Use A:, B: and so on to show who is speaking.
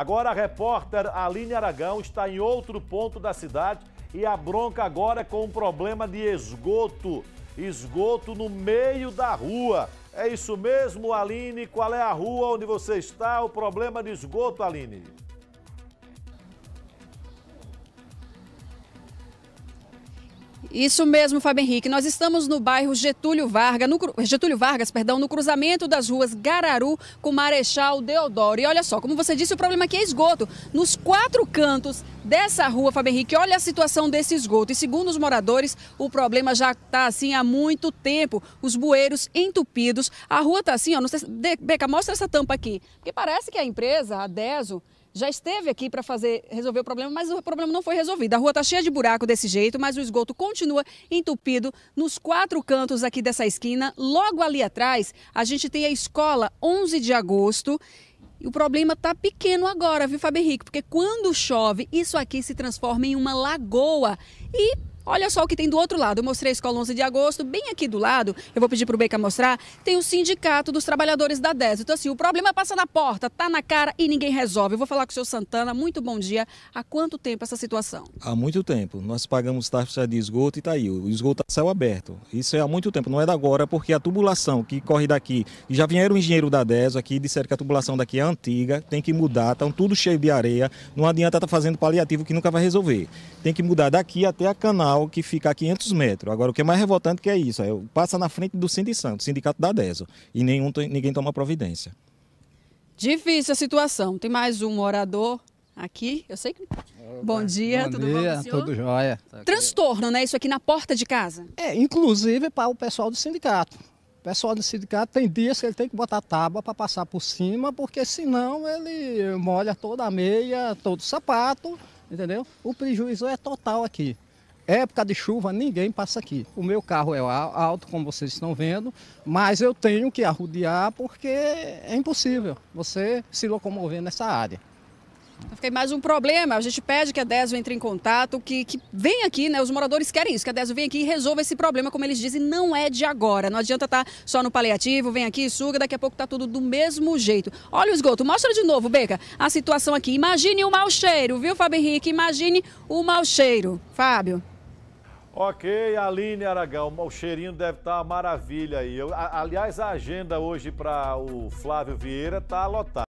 A: Agora a repórter Aline Aragão está em outro ponto da cidade e a bronca agora é com um problema de esgoto. Esgoto no meio da rua. É isso mesmo, Aline? Qual é a rua onde você está? O problema de esgoto, Aline?
B: Isso mesmo, Fábio Henrique. Nós estamos no bairro Getúlio Vargas, no, Getúlio Vargas, perdão, no cruzamento das ruas Gararu com Marechal Deodoro. E olha só, como você disse, o problema aqui é esgoto. Nos quatro cantos dessa rua, Fábio Henrique, olha a situação desse esgoto. E segundo os moradores, o problema já está assim há muito tempo. Os bueiros entupidos. A rua está assim, ó. Não sei, Beca, mostra essa tampa aqui. Porque parece que a empresa, a Deso, já esteve aqui para fazer resolver o problema, mas o problema não foi resolvido. A rua está cheia de buraco desse jeito, mas o esgoto continua entupido nos quatro cantos aqui dessa esquina. Logo ali atrás, a gente tem a escola 11 de agosto. E o problema está pequeno agora, viu, Fábio Henrique? Porque quando chove, isso aqui se transforma em uma lagoa. E Olha só o que tem do outro lado. Eu mostrei a escola 11 de agosto, bem aqui do lado, eu vou pedir para o Beca mostrar, tem o Sindicato dos Trabalhadores da 10. Então, assim, o problema passa na porta, tá na cara e ninguém resolve. Eu vou falar com o senhor Santana, muito bom dia. Há quanto tempo essa situação?
C: Há muito tempo. Nós pagamos taxa de esgoto e tá aí. O esgoto tá a céu aberto. Isso é há muito tempo, não é da agora, porque a tubulação que corre daqui, já vieram o engenheiro da 10 aqui, disseram que a tubulação daqui é antiga, tem que mudar, estão tudo cheio de areia, não adianta estar tá fazendo paliativo que nunca vai resolver. Tem que mudar daqui até a canal que fica a 500 metros. Agora, o que é mais revoltante que é isso, é, passa na frente do Sindicato, Sindicato da DESO, e nenhum, ninguém toma providência.
B: Difícil a situação. Tem mais um morador aqui. Eu sei que. Bom, bom dia,
C: bom tudo dia, bom?
D: Tudo jóia. Tá
B: Transtorno, né? Isso aqui na porta de casa. É, inclusive para o pessoal do sindicato. O pessoal do
D: sindicato tem dias que ele tem que botar tábua para passar por cima, porque senão ele molha toda a meia, todo o sapato, entendeu? O prejuízo é total aqui. Época de chuva, ninguém passa aqui. O meu carro é alto, como vocês estão vendo, mas eu tenho que arrudear porque é impossível você se locomover nessa área.
B: Fiquei mais um problema. A gente pede que a Désio entre em contato, que, que venha aqui, né? Os moradores querem isso, que a Désio venha aqui e resolva esse problema, como eles dizem, não é de agora. Não adianta estar tá só no paliativo, vem aqui, suga, daqui a pouco tá tudo do mesmo jeito. Olha o esgoto, mostra de novo, Beca, a situação aqui. Imagine o mau cheiro, viu, Fábio Henrique? Imagine o mau cheiro. Fábio.
A: Ok, Aline Aragão, o cheirinho deve estar tá maravilha aí. Eu, a, aliás, a agenda hoje para o Flávio Vieira está lotada.